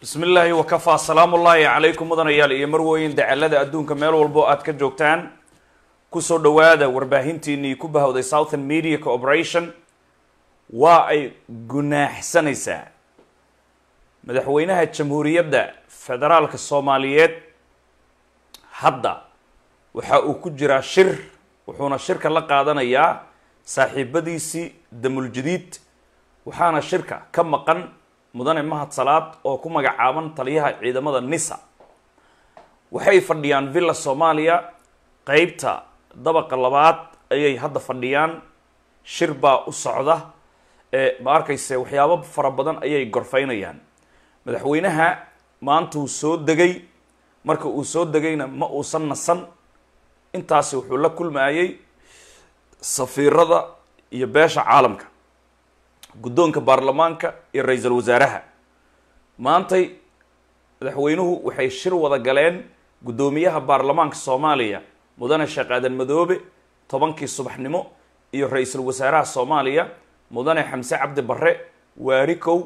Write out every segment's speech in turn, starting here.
bismi illaahi wakafaa salaam ullaahi calaykum mudanayaal iyo marwooyin dacalada adduunka meel walbo aad ka joogtaan kusoo dhawaada warbaahintiinii ku bahowday southern media cooperation waa ay gunaaxsanaysaa madaxweynaha jamhuuriyadda federaalka soomaaliyeed hadda waxa uu ku jiraa shir wuxuuna shirka la qaadanayaa saaxiibadiisii damuljadiid waxaana shirka ka maqan mudane mahad salaad oo ku magacaaban taliyaha ciidamada nisa waxay fadhiyaan villa soomaaliya qeybta dabaqa labaad ayay hadda fadhiyaan shir baa u socda ma arkayse waxyaabo fara badan ayay gorfaynayaan madaxweynaha maantuu soo degay marka uu soo degayna ma uusan nasan intaasi wuxuu la kulmayay safiirada iyo beesha caalamka guddoonka baarlamaanka iyo ra iisal wasaaraha maantay madaxweynuhu waxay shir wada galeen guddoomiyaha baarlamaanka soomaaliya mudane sheekh aadan madoobe tobankii subaxnimo iyo ra-iisul wasaaraha soomaaliya mudane xamse cabdi barre waari kow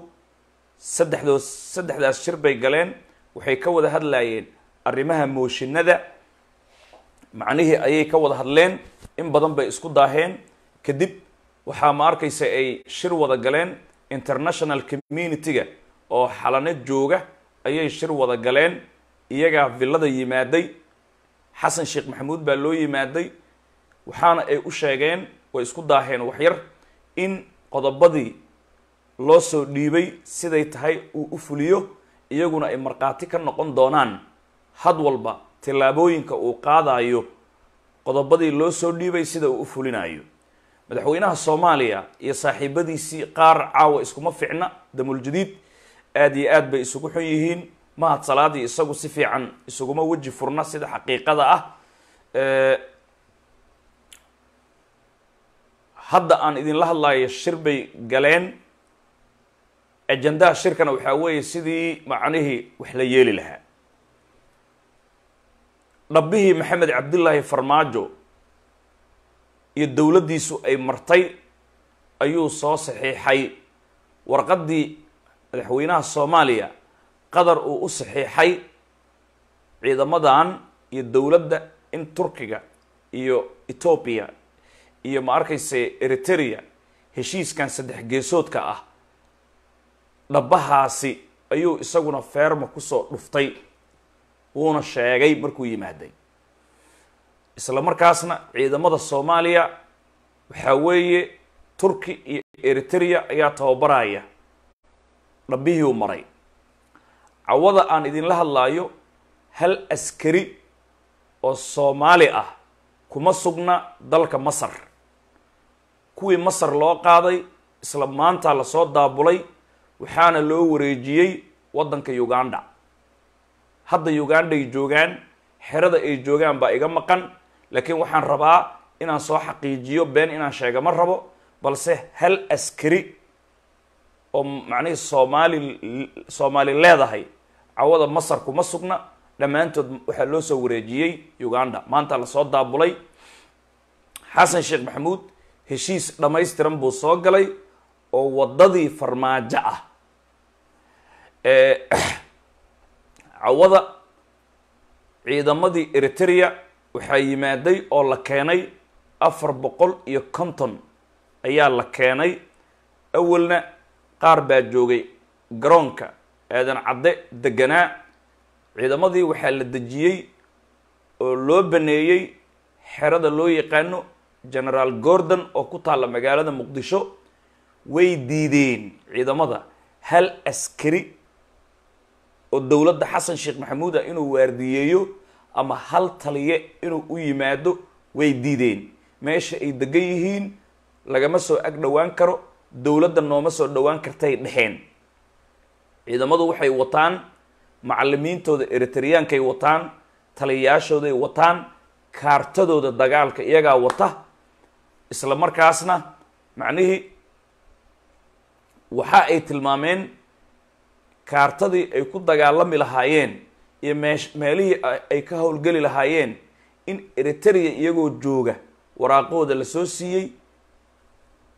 saddexdoo saddexdaas shir bay galeen waxay ka wada hadlayeen arrimaha mooshinada macnihii ayay ka wada hadleen in badan bay isku daaheen kadib waxaa ma arkaysa ay shir wada galeen international community-ga oo xalane jooga ayay shir wada galeen iyagaa villada yimaaday xasan sheekh maxamuud baa loo yimaaday waxaana ay u sheegeen way isku daaheen waxyar in qodobadii loo soo dhiibay siday tahay uu u fuliyo iyaguna ay markhaati ka noqon doonaan had walba tillaabooyinka uu qaadaayo qodobadii loo soo dhiibay sida uu u fulinayo madaxweynaha soomaaliya iyo saaxiibadiisii qaar caawa iskuma ficna damuljadiid jadiid aada iyo aad bay isugu xun yihiin mahad salaadii isagu si fiican isuguma weji furna sida xaqiiqada ah hadda aan idinla hadlaayo shir bay galeen ajendaha shirkana waxaa weeye sidii macnihii wax la yeeli lahaa dhabbihii maxamed cabdillaahi farmaajo iyo dowladdiisu ay martay ayuu soo saxiixay warqaddii madaxweynaha soomaaliya qatar uu u saxiixay ciidamadan iyo dowladda in turkiga iyo etoobiya iyo ma arkayse eritrea heshiiskan saddex geesoodka ah dhabbahaasi ayuu isaguna feerma kusoo dhuftay wuuna sheegay markuu yimaaday isla markaasna ciidamada soomaaliya waxaa weeye turki iyo eritrea ayaa tababaraya dhambihii u maray cawada aan idinla hadlaayo hal askari oo soomaali ah kuma sugna dalka masar kuwii masar loo qaaday isla maanta lasoo daabulay waxaana loo wareejiyey waddanka uganda hadda uganda ay joogaan xerada ay joogaan baa iga maqan laakiin waxaan rabaa inaan soo xaqiijiyo been inaan sheega ma rabo balse hal askari oo macnihii soomaali soomaali leedahay cawada masar kuma sugna dhammaantood waxaa loo soo wareejiyey uganda maanta lasoo daabulay xasan sheekh maxamuud heshiis dhammaystiran buu soo galay oo waddadii farmaajo ah cawada ciidamadii eritrea waxaa yimaaday oo la keenay afar boqol iyo konton ayaa la keenay awalna qaar baa joogay garoonka aadan cadde deganaa ciidamadii waxaa la dejiyey oo loo baneeyey xerada loo yaqaano generaal gordon oo ku taalla magaalada muqdisho way diideen ciidamada hal askari oo dowladda xasan sheekh maxamuud ah inuu waardiyeeyo ama hal taliye inuu u yimaado way diideen meesha ay degan yihiin lagama soo ag dhowaan karo dowladda nooma soo dhowaan kartay dhexeen ciidamadu waxay wataan macalimiintooda eritreyankay wataan taliyayaashooday wataan kaartadooda dagaalka iyagaa wata isla markaasna macnihii waxa ay tilmaameen kaartadii ay ku dagaalami lahaayeen iyo meesh meelihii ay ka howlgeli lahaayeen in eriteria iyagoo jooga waraaqooda la soo siiyey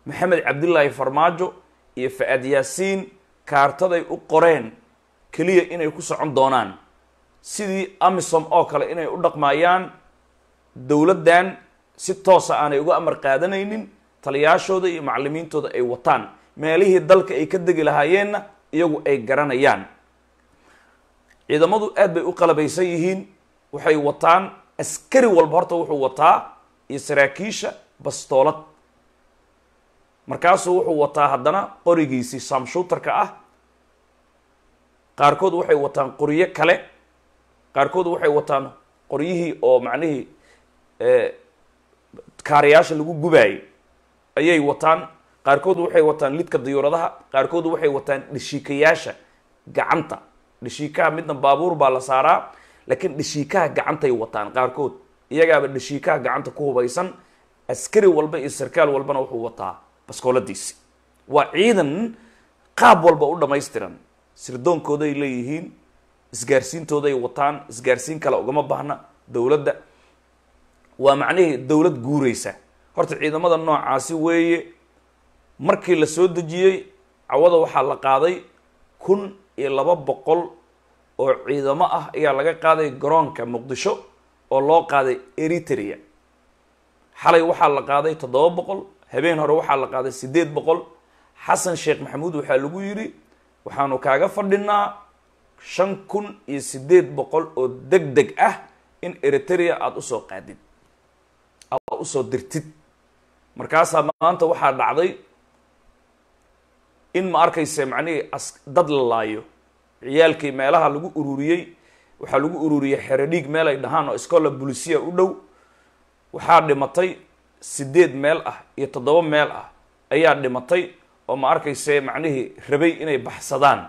maxamed cabdillaahi farmaajo iyo fa-aad yaasiin kaartaday u qoreen keliya inay ku socon doonaan sidii amisom oo kale inay u dhaqmaayaan dowladdan si toosa ah aanay uga amar qaadanaynin taliyaashooda iyo macalimiintooda ay wataan meelihii dalka ay ka degi lahaayeenna iyagu ay garanayaan ciidamadu aad bay u qalabaysan yihiin waxay wataan askari walba horta wuxuu wataa iyo saraakiisha bastoolad markaasuu wuxuu wataa haddana qorigiisii samshuutarka ah qaarkood waxay wataan qoryo kale qaarkood waxay wataan qoryihii oo macnihii eh, kaarayaasha lagu gubaayay ayay wataan qaarkood waxay wataan lidka diyuuradaha qaarkood waxay wataan dhashiikayaasha gacanta dhishiikaha midna baabuur baa la saaraa laakiin dhishiikaha gacantay wataan qaarkood iyagaaba dhishiikaha gacanta ku hubaysan askari walba iyo sarkaal walbana wuxuu wataa baskooladiisi waa ciidan qaab walba u dhammaystiran sirdoonkooday leeyihiin isgaarsiintooday wataan isgaarsiin kale ugama baahna dowladda waa macnihii dowlad guureysa horta ciidamada noocaasi weeye markii la soo dejiyey cawada waxaa la qaaday kun iyo laba boqol oo ciidamo ah ayaa laga qaaday garoonka muqdisho oo loo qaaday eritrea xalay waxaa la qaaday toddoba boqol habeen hore waxaa la qaaday siddeed boqol xasan sheekh maxamuud waxaa lagu yidhi waxaanu kaaga fadhinaa shan kun iyo siddeed boqol oo deg deg ah in eritrea aada usoo qaadid aada usoo dirtid markaasaa maanta waxaa dhacday in ma arkayse macnihii as dad la laayo ciyaalkii meelaha lagu ururiyey waxaa lagu ururiyey xero dhiig meel ay dhahaan oo iskoola bulisiya u dhow waxaa dhimatay sideed meel ah iyo toddoba meel ah ayaa dhimatay oo ma arkayse macnihii rabay inay baxsadaan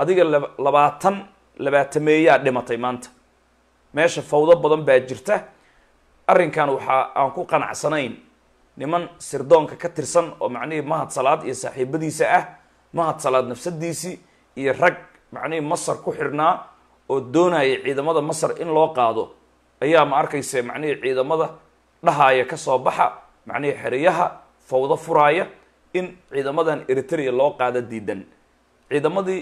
adiga labaatan labaatameeyaa dhimatay maanta meesha fawdo badan baa jirta arrinkan waxaa aan ku qanacsanayn niman sirdoonka ka tirsan oo macnihii mahad salaad iyo saaxiibadiisa ah mahad salaad nafsadiisii iyo rag macnihii masar ku xirnaa oo doonaya ciidamada masar in loo qaado ayaa ma arkayse macnihii ciidamada dhahaaya ka soo baxa macnihii xeriyaha fawdo furaaya in ciidamadan eritrea loo qaado diidan ciidamadii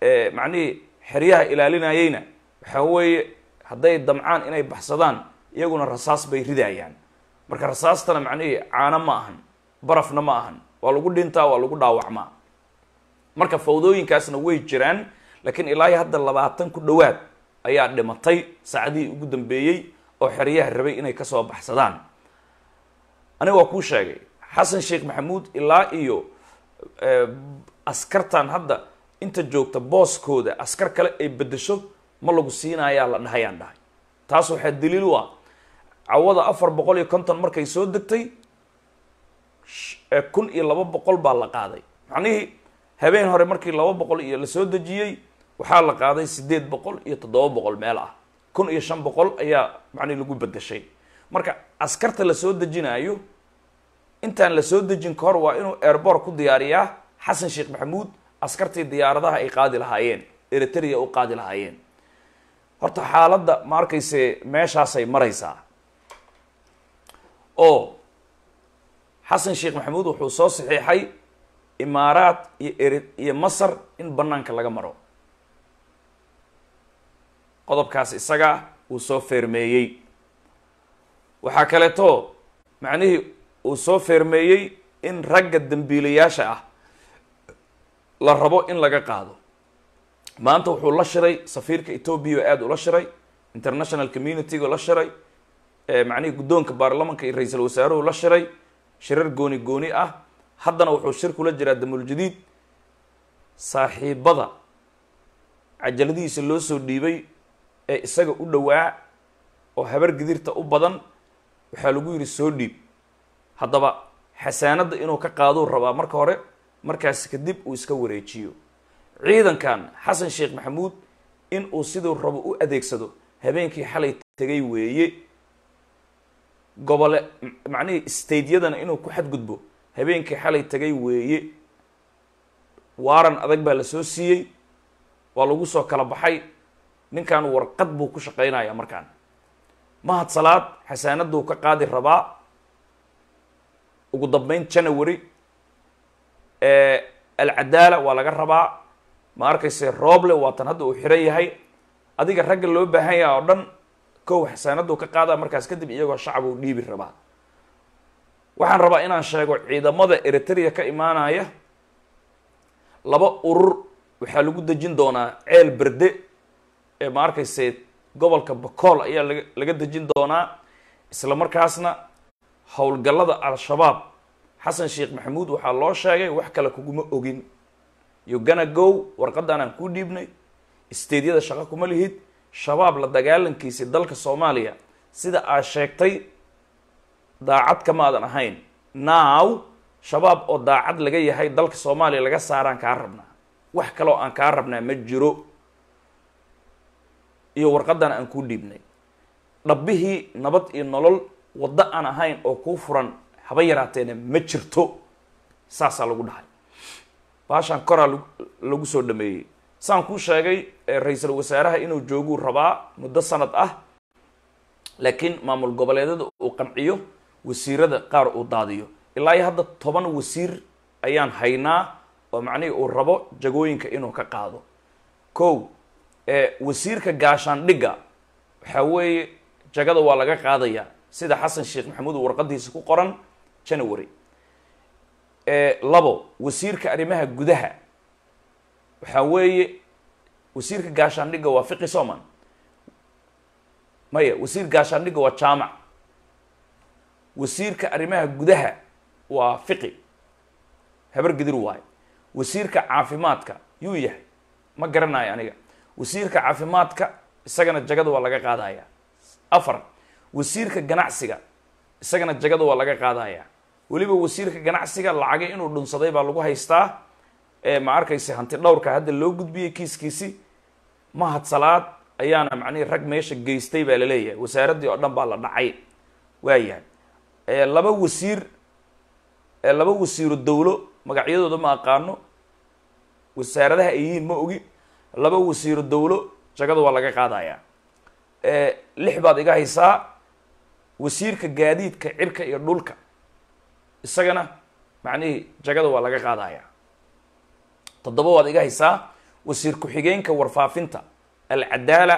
eh, macnihii xeryaha ilaalinayeyna waxaa weeye hadday damcaan inay baxsadaan iyaguna rasaas bay ridayaan marka rasaastana macnihii caano ma ahan barafna ma ahan waa lagu dhintaa waa lagu dhaawacmaa marka fawdooyinkaasna way jiraan laakiin ilaahi hadda labaatan ku dhowaad ayaa dhimatay saacadihii ugu dambeeyey oo xeryaha rabay inay kasoo baxsadaan aniga waa kuu sheegay xasan sheekh maxamuud ilaa iyo eh, askartan hadda inta joogta booskooda askar kale ay bedesho ma lagu siinayaa la dhahayaan dhahay taas waxaa daliil u ah cawada afar boqol iyo konton markay soo degtay e, kun iyo laba boqol baa la qaaday macnihii habeen hore markii laba boqol iyo lasoo dejiyey waxaa la qaaday sideed boqol iyo toddoba boqol meel ah kun iyo shan boqol ayaa macnihi lagu bedeshay marka askarta lasoo dejinaayo intaan lasoo dejin kahor waa inuu erbor ku diyaariyaa xasan sheekh maxamuud askartii diyaaradaha ay qaadi lahaayeen eritrea u qaadi lahaayeen horta xaaladda ma arkayse meeshaasay maraysaa oo xasan sheekh maxamuud wuxuu soo saxiixay imaaraad iyo eri iyo masar in bannaanka laga maro qodobkaas isaga uu soo feermeeyey waxaa kaleeto macnihii uu soo feermeeyey in ragga dembiilayaasha ah la rabo in laga qaado maanta wuxuu la shiray safiirka ethoobiya oo aada ula shiray international community-ga la shiray macnihii guddoonka baarlamanka iyo ra-iisul wasaaruhu la shiray shirar gooni gooni ah haddana wuxuu shir kula jiraa damuuljadiid saaxiibada cajaladihiisa loo soo dhiibay ee isaga u dhowaa oo habar gidirta u badan waxaa lagu yidhi soo dhiib haddaba xasaanadda inuu ka qaaduu rabaa marka hore markaasi kadib uu iska wareejiyo ciidankan xasan sheekh maxamuud in uu siduu rabo u adeegsado habeenkii xalay tegay weeye gobole macnihii stadyadana inuu ku xadgudbo habeenkii xalay tagay weeye waaran adag baa lasoo siiyey waa lagu soo kala baxay ninkan warqad buu ku shaqaynayaa markaan mahad salaad xasaanaduu ka qaadi rabaa ugu dambeyn janawary alcadaala waa laga rabaa ma arkayse rooble waatan hadda uu xiran yahay adiga ragga loo baahan yaha oo dhan kow xasaanadu ka qaada markaas kadib iyagoo shacab u dhiibi rabaa waxaan rabaa inaan sheego ciidamada eritrea ka imaanaya laba urur waxaa lagu dejin doonaa ceel berde ee ma arkayse gobolka bacool ayaa laga laga dejin doonaa isla markaasna howlgallada al-shabaab xasan sheekh maxamuud waxaa loo sheegay wax kale kuguma ogin yogana gow warqaddan aan kuu dhiibnay isteedyada shaqo kuma lihid shabaab la dagaalankiisii dalka soomaaliya sida aad sheegtay daacad kama adan ahayn now shabaab oo daacad laga yahay dalka soomaaliya laga saaraan kaa rabnaa wax kaloo aan kaa rabnaa ma jiro iyo warqaddan aan kuu dhiibnay dhabbihii nabad iyo nolol waddo aan ahayn oo kuu furan haba yaraateena ma jirto saasaa lagu dhahay baashaan koraa lagu soo dhameeyey saan ku sheegay eh, ra-iisul wasaaraha inuu jooguu rabaa muddo sanad ah laakiin maamul goboleedyada uu qanciyo wasiirada qaar uu daadiyo ilaa iyo hadda toban wasiir ayaan haynaa oo macnihii uu rabo jagooyinka inuu ka qaado ko eh, wasiirka gaashaandhigga waxaa weeye jagada waa laga qaadayaa sida xasan sheekh maxamuud oo warqadiisa ku qoran january eh, labo wasiirka arrimaha gudaha waxaa weeye wasiirka gaashaandhigga waa fiqi soman maya wasiir gaashaandhigga waa jaamac wasiirka arrimaha gudaha waa fiqi habar gidir waayo wasiirka caafimaadka yuu yahay ma garanayo aniga wasiirka caafimaadka isagana jagada waa laga qaadayaa afar wasiirka ganacsiga isagana jagada waa laga qaadayaa weliba wasiirka ganacsiga lacagay inuu dhunsaday baa lagu haystaa ma arkaysa hanti dhowrka hadda loo gudbiyey kiiskiisi mahad salaad ayaana macnihi rag meesha geystay baa laleeyahay wasaaraddii oo dhan baa la dhacay waayahay laba wasiir laba wasiiro dowlo magacyadooda ma aqaano wasaaradaha ay yihiin ma ogi laba wasiiro dowlo jagada waa laga qaadayaa lix baad iga haysaa wasiirka gaadiidka cirka iyo dhulka isagana macnihii jagada waa laga qaadayaa toddoba waad iga haysaa wasiir ku-xigeenka warfaafinta alcadaala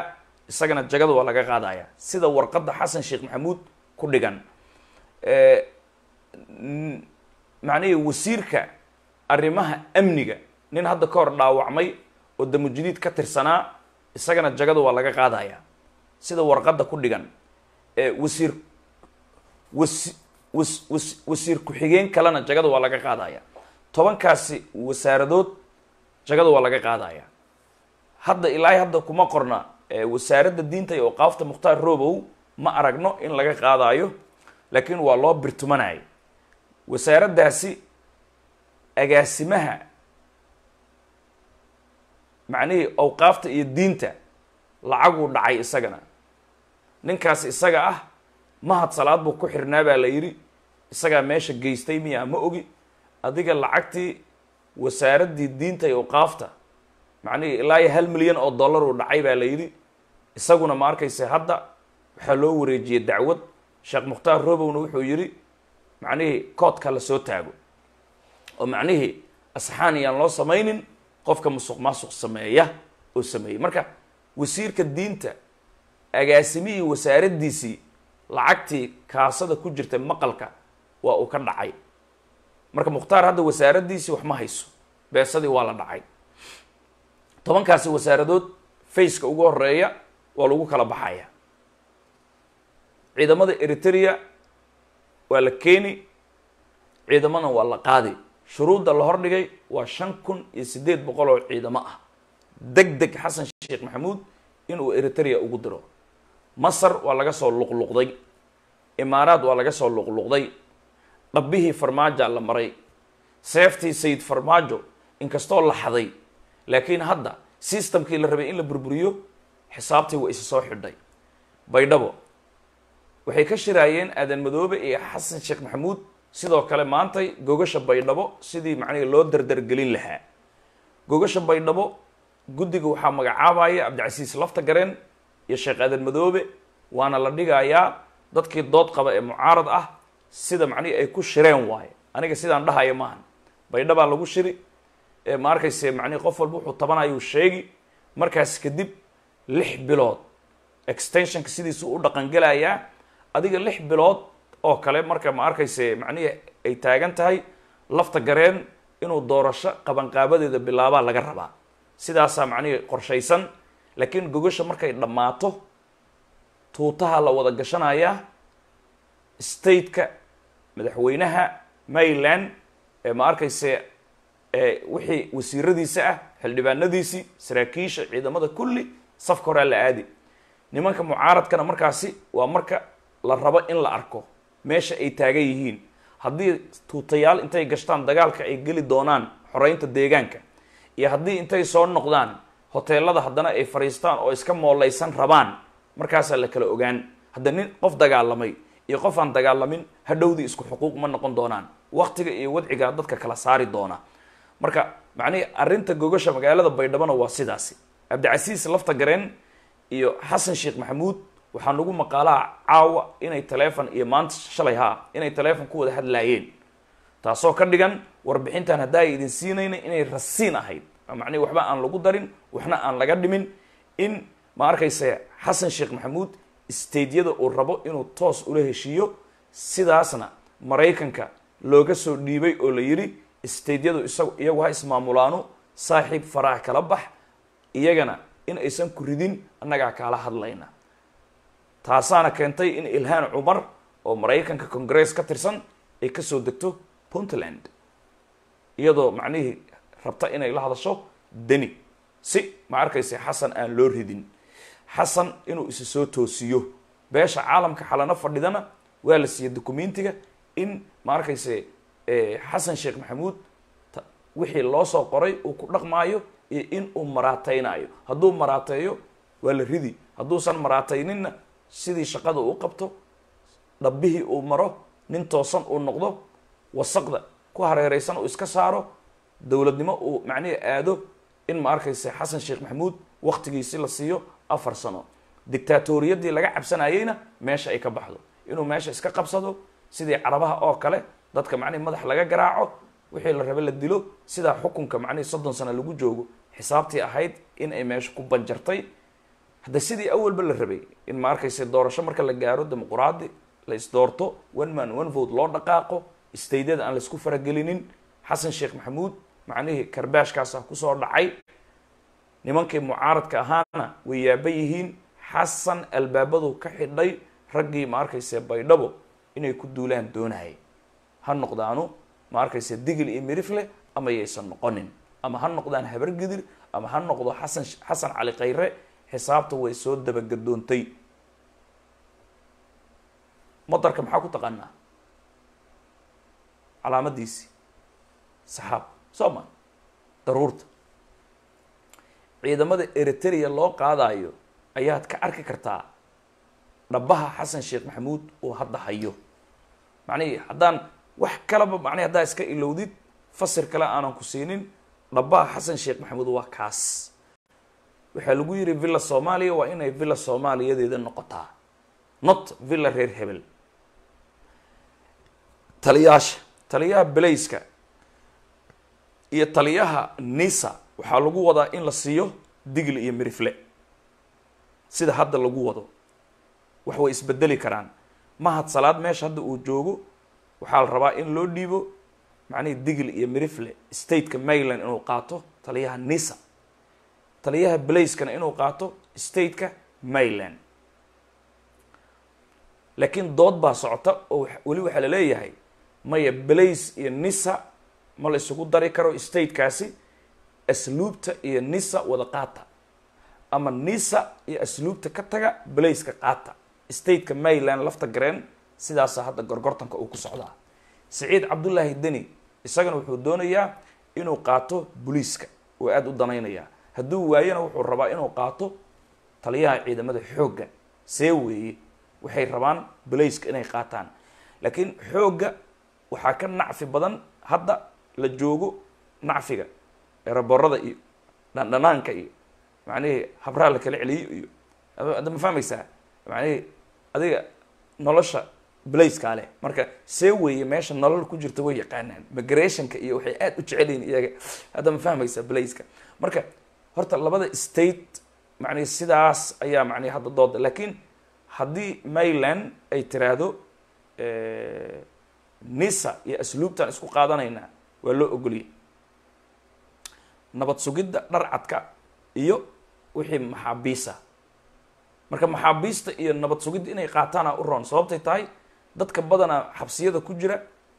isagana jagada waa laga qaadaya sida warqadda xasan sheekh maxamuud ku dhigan macnaha wasiirka arrimaha amniga nin hadda ka hor dhaawacmay oo damujadiid ka tirsanaa isagana jagada waa laga qaadaya sida warqadda ku dhigan wasiir wasi was wasiir ku-xigeen kalena jagada waa laga qaadaya tobankaasi wasaaradood jagada waa laga qaadaya hadda ilaa hadda kuma qorna wasaaradda diinta iyo awqaafta mukhtaar robow ma aragno in laga qaadayo laakiin waa loo birtumanayo wasaaraddaasi agaasimaha macnihii awqaafta iyo diinta lacaguu dhacay isagana ninkaas isaga ah mahad salaad buu ku xirnaa baa la yidhi isagaa meesha geystay miyaa ma ogi adiga lacagtii wasaaraddii diinta iyo uqaafta macnihii ilaa iyo hal milyan oo dollar uu dhacay baa la yidhi isaguna ma arkaysa hadda waxaa loo wareejiyey dacwad sheekh mukhtaar robowna wuxuu yidhi macnihii koodka lasoo taago oo macnihii asxaan iyaan loo samaynin qofka musuq maasuq sameeya oo sameeyey marka wasiirka diinta agaasimihii wasaaraddiisii lacagtii kaasada ku jirtay maqalka waa uu ka dhacay marka mukhtaar hadda wasaaradiisii wax ma hayso beesadii waa la dhacay tobankaasi wasaaradood faceka ugu horeeya waa lagu kala baxaya ciidamada eritrea waa la keeni ciidamadna waa la qaadi shuruudda la hordhigay waa shan kun iyo siddeed boqol oo ciidamo ah deg deg xasan sheekh maxamuud inuu eritrea ugu diro masar waa laga soo luqluqday imaaraad waa laga soo luqluqday dhabbihii farmaajo la maray seeftii sayid farmaajo inkastoo la xaday laakiin hadda sistamkii la rabay in la burburiyo xisaabtii way isa soo xidhay baydhabo waxay ka shiraayeen aadan madoobe iyo xasan sheekh maxamuud sidoo kale maantay gogasha baydhabo sidii macnihii loo dardargelin lahaa gogasha baydhabo guddiga waxaa magacaabaya cabdicasiis lafta gareen iyo sheekh aadan madoobe waana la dhigayaa dadkii dood qaba ee mucaarad ah sida macnihii ay ku shireen waaye aniga sidaan dhahayo maahan baydha baa lagu shiri ma arkayse macnihi qof walba wuxuu tabanayuu sheegi markaas kadib lix bilood extensionka sidiisu u dhaqangelayaa adiga lix bilood oo kale marka ma arkayse macnihii ay taagan tahay lafta gareen inuu doorasho qabanqaabadeeda bilaabaa laga rabaa sidaasaa macnihi qorshaysan laakiin gogasha markay dhammaato tuutaha la wada gashanayaa stateka madaxweynaha maryland ma arkayse wixii wasiiradiisa ah xildhibaanadiisii saraakiisha ciidamada kulli safka horea la aadi nimanka mucaaradkana markaasi waa marka la rabo in la arko meesha ay taagan yihiin haddii tuutayaal intay gashtaan dagaalka ay geli doonaan xoreynta deegaanka iyo haddii intay soo noqdaan hoteelada haddana ay fariistaan oo iska mooleysan rabaan markaasaa la kala ogaan hadda nin qof dagaalamay iyo qof aan dagaalamin hadhowdii isku xuquuq ma noqon doonaan waktiga iyo wadciga dadka kala saari doona marka macnihi arrinta gogasha magaalada baydhabona waa sidaasi cabdicasiis lafta gareen iyo xasan sheekh maxamuud waxaa nagu maqaalaha caawa inay taleefon iyo maanta shalay haa inay taleefon ku wada hadlaayeen taasoo ka dhigan warbixintan haddaa idin siinayna inay rasiin ahayd macnihi waxba aan lagu darin waxna aan laga dhimin in ma arkayse xasan sheekh maxamuud stadyada uu rabo inuu toos ula heshiiyo sidaasna maraykanka looga soo dhiibay oo la yidhi isag iyagu ha ismaamulaanu saaxiib faraax kala bax iyagana in aysan ku ridin annagaa kaala hadlayna taasaana keentay in ilhaan cumar oo maraykanka congress ka tirsan ay ka soo degto puntland iyadoo macnihii rabta inay la hadasho deni si ma arkaysa xasan aan loo ridin xasan inuu isa soo toosiyo beesha caalamka xalano fadhidana waa la siiyey documentiga in maarkayse arkayse eh, xasan sheekh maxamuud wixii loo soo qoray uu ku dhaqmaayo iyo in uu maraateynayo hadduu maraateeyo waa la ridi hadduusan maraateyninna sidii shaqada uu qabto dhabbihii uu maro nin toosan uu noqdo wasaqda ku hareereysan uu iska saaro dowladnimo uu macnihii aado in maarkayse xasan sheekh maxamuud waktigiisi la siiyo afar sano dictatoriyadii laga cabsanayeyna meesha ay ka baxdo inuu meesha iska qabsado sidii carabaha oo kale dadka macnihi madax laga garaaco wixii la raba la dilo sidaa xukunka macnihii soddon sano lagu joogo xisaabtii ahayd in ay meesha ku banjartay hadda sidii awalba la rabay in ma doorasho marka la gaaro dimuquraadi la isdoorto one man one vote loo dhaqaaqo staydyada aan laisku faragelinin xasan sheekh maxamuud macnihii karbaashkaasa ah kusoo dhacay nimankii mucaaradka ahaana way yaaban yihiin xasan albaabadu ka xidhay raggii ma baydhabo inay ku duulaan doonayay ha noqdaanu ma digil iyo mirif leh ama yaysan noqonin ama ha noqdaan habargidir ama ha noqdo xasan xasan cali khayre xisaabta way soo dabagadoontay madarka maxaa ku taqaanaa calaamadiisi saxaab soo ma daruurta ciidamada eritrea loo qaadayo ayaad ka arki kartaa dhabaha xasan sheekh maxamuud oo hadda hayo macnihii haddaan wax kalaba macnihi haddaa iska ilowdid fasir kale aanan ku siinin dhabaha xasan sheekh maxamuud waa kaas waxaa lagu yidhi villa soomaaliya waa inay villa soomaaliyadeeda noqotaa not villa reer hebel taliyaasha taliyaha belayska iyo taliyaha nisa waxaa lagu wadaa in la siiyo digli iyo mirifle sida hadda lagu wado wax way isbedeli karaan mahad salaad meesha hadda uu joogo waxaa la rabaa in loo dhiibo macnihii digli iyo mirifle stateka mayland inuu qaato taliyaha nisa taliyaha blazkana inuu qaato stateka mayland laakiin dood baa socota oo weli waxaa la leeyahay maya blaze iyo nisa ma la isugu dari karo statekaasi asluubta iyo nisa wada qaata ama nisa iyo asluubta ka taga balaceka qaata stateka mayland lafta gareen sidaasa hadda gorgortanka uu ku socdaa siciid cabdullaahi deni isagana wuxuu doonayaa inuu qaato boliiska oo aada u danaynayaa hadduu waayona wuxuu rabaa inuu qaato taliyaha ciidamada xoogga see weeye waxay rabaan balaceka inay qaataan laakiin xoogga waxaa ka nacfi badan hadda la joogo nacfiga eraboorada iyo dhandhanaanka iyo macnihii habraha la kala celiyo iyo ada ma fahmaysaa macnihii adiga nolosha blayskaa leh marka see weeye meesha nolol ku jirta way yaqaanaan migrationka iyo waxay aada u jecelihiin iyaga hadda ma fahmaysaa blazeka marka horta labada state macnihi sidaas ayaa macnihi hadda dooda laakiin haddii mayland ay tiraahdo nisa iyo asluubtaan isku qaadanaynaa waa loo ogoliyay nabad sugidda dharcadka iyo wixii maxaabiisa marka maxaabiista iyo nabad sugidda inay qaataana u roon sababtay tahay dadka badanaa xabsiyada ku jira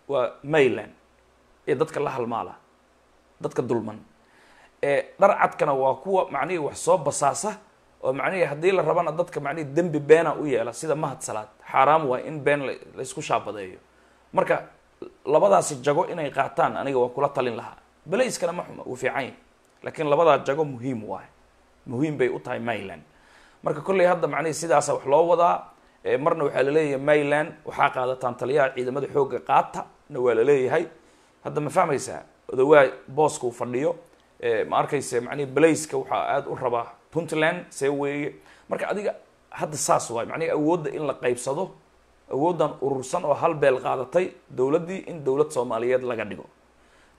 waa mayland ee dadka la halmaala dadka dulman ee dharcadkana waa kuwa macnihii wax soo basaasa oo macnihii haddii la rabana dadka macnihii dembi beena u yeela sida mahad salaad xaaraam waa in been laysku shaabadeeyo marka labadaasi jago inay qaataan aniga waa kula talin lahaa balayskana ma xuma uu fiican yahy laakiin labadaa jago muhiim waay muhiim bay u tahay myland marka kolley hadda macnihii sidaasa wax loo wadaa marna waxaa laleeyahay myland waxaa qaadataan taliyaha ciidamada xooga qaata na waa laleeyahay hadda ma fahmaysaa odawaa booska u fadhiyo ma arkayse manihi balayska waxaa aada u rabaa puntland see weeye marka adiga hadda saas waay manihi awoodda in la qaybsado awooddan urursan oo hal beel qaadatay dowladdii in dowlad soomaaliyeed laga dhigo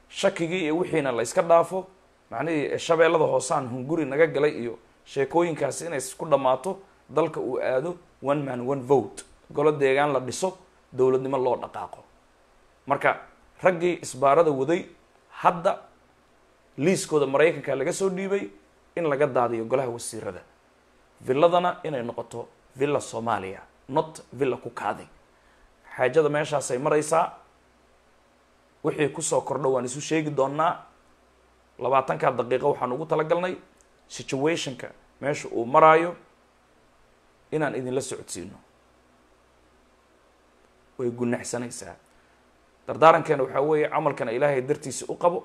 shakigii iyo wixiina la yska dhaafo macnihii shabeellada hoosaan hunguri naga galay iyo sheekooyinkaasi inay ku dhammaato dalka uu aado one man one vote golo deegaan la dhiso dowladnimo loo dhaqaaqo marka raggii isbaarada waday hadda liiskooda maraykanka laga soo dhiibay in laga daadiyo golaha wasiirada villadana inay noqoto villa soomaaliya not villa ku kaadi xaajada meeshaasay maraysaa wixii kusoo kordho waan isu sheegi doonaa labaatanka daqiiqo waxaan ugu talagalnay situationka meesha uu maraayo inaan idinla socodsiino way gunaxsanaysaa dardaarankeena waxaa weeye camalkana ilaahay dartiisa u qabo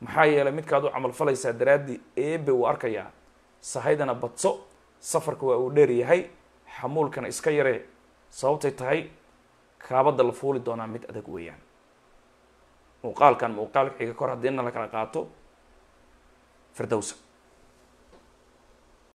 maxaa yeelay midkaad u camal falaysaa daraaddii eebe uu arkayaa sahaydana badso safarka waa uu dheer yahay xamuulkana iska yaree sababtay tahay kaabadda la fuuli doonaa mid adag weeyaan muuqaalkan muuqaal wixii ka kor haddii na la kala qaato firdowsa